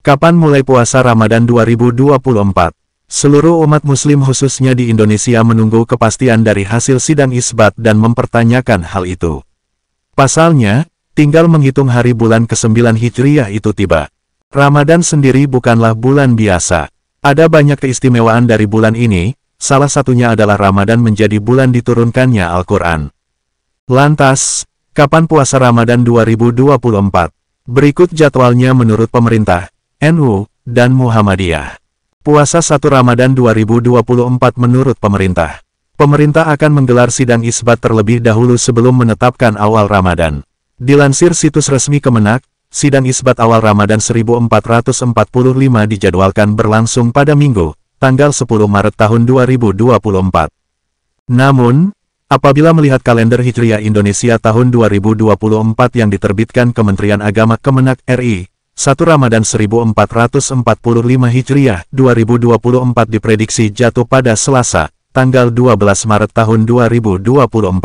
Kapan mulai puasa Ramadan 2024? Seluruh umat muslim khususnya di Indonesia menunggu kepastian dari hasil sidang isbat dan mempertanyakan hal itu. Pasalnya, tinggal menghitung hari bulan ke-9 Hijriah itu tiba. Ramadan sendiri bukanlah bulan biasa. Ada banyak keistimewaan dari bulan ini, salah satunya adalah Ramadan menjadi bulan diturunkannya Al-Quran. Lantas, kapan puasa Ramadan 2024? Berikut jadwalnya menurut pemerintah, NU, dan Muhammadiyah. Puasa 1 Ramadan 2024 menurut pemerintah. Pemerintah akan menggelar sidang isbat terlebih dahulu sebelum menetapkan awal Ramadan. Dilansir situs resmi Kemenak, sidang isbat awal Ramadan 1445 dijadwalkan berlangsung pada Minggu, tanggal 10 Maret tahun 2024. Namun, apabila melihat kalender Hijriah Indonesia tahun 2024 yang diterbitkan Kementerian Agama Kemenak RI, 1 Ramadan 1445 Hijriah 2024 diprediksi jatuh pada Selasa, tanggal 12 Maret tahun 2024.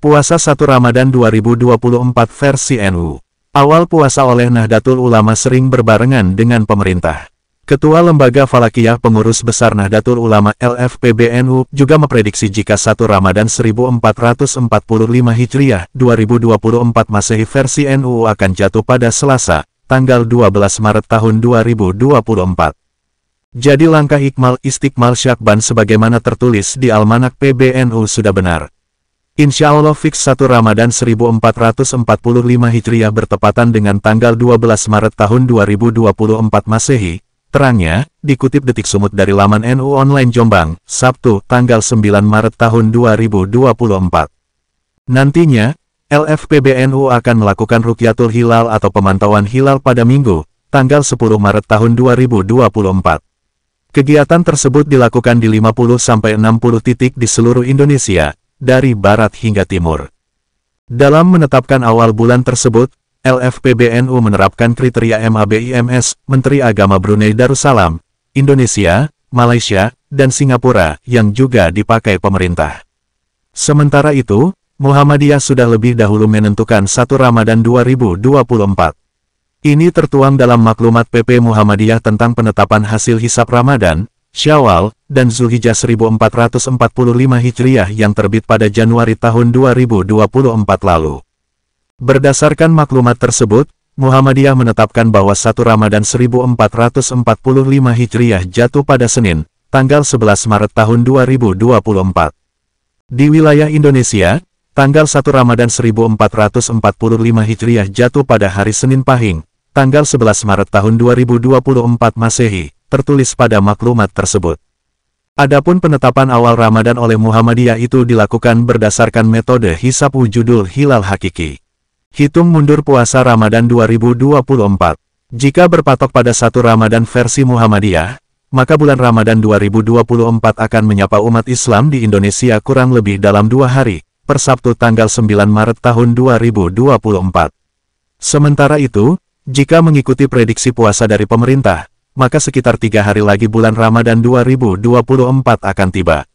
Puasa 1 Ramadan 2024 versi NU. Awal puasa oleh Nahdlatul Ulama sering berbarengan dengan pemerintah. Ketua Lembaga Falakiyah Pengurus Besar Nahdlatul Ulama LFPBNU juga memprediksi jika 1 Ramadan 1445 Hijriah 2024 Masehi versi NU akan jatuh pada Selasa, tanggal 12 Maret tahun 2024. Jadi langkah Iqmal Istiqmal Syakban sebagaimana tertulis di Almanak PBNU sudah benar. Insya Allah fix 1 Ramadan 1445 Hijriah bertepatan dengan tanggal 12 Maret tahun 2024 Masehi, Terangnya, dikutip Detik Sumut dari laman NU Online Jombang, Sabtu, tanggal 9 Maret tahun 2024. Nantinya, LFPBNU akan melakukan Rukyatul Hilal atau pemantauan hilal pada Minggu, tanggal 10 Maret tahun 2024. Kegiatan tersebut dilakukan di 50-60 titik di seluruh Indonesia, dari barat hingga timur. Dalam menetapkan awal bulan tersebut, LFPBNU menerapkan kriteria MABIMS, Menteri Agama Brunei Darussalam, Indonesia, Malaysia, dan Singapura yang juga dipakai pemerintah. Sementara itu, Muhammadiyah sudah lebih dahulu menentukan 1 Ramadan 2024. Ini tertuang dalam maklumat PP Muhammadiyah tentang penetapan hasil hisap Ramadan, Syawal, dan Zulhijjah 1445 Hijriah yang terbit pada Januari tahun 2024 lalu. Berdasarkan maklumat tersebut, Muhammadiyah menetapkan bahwa 1 Ramadan 1445 Hijriah jatuh pada Senin, tanggal 11 Maret tahun 2024. Di wilayah Indonesia, Tanggal 1 Ramadan 1445 Hijriah jatuh pada hari Senin Pahing, tanggal 11 Maret tahun 2024 Masehi, tertulis pada maklumat tersebut. Adapun penetapan awal Ramadan oleh Muhammadiyah itu dilakukan berdasarkan metode hisab wujudul Hilal Hakiki. Hitung mundur puasa Ramadan 2024. Jika berpatok pada satu Ramadan versi Muhammadiyah, maka bulan Ramadan 2024 akan menyapa umat Islam di Indonesia kurang lebih dalam dua hari, per Sabtu tanggal 9 Maret tahun 2024. Sementara itu, jika mengikuti prediksi puasa dari pemerintah, maka sekitar tiga hari lagi bulan Ramadan 2024 akan tiba.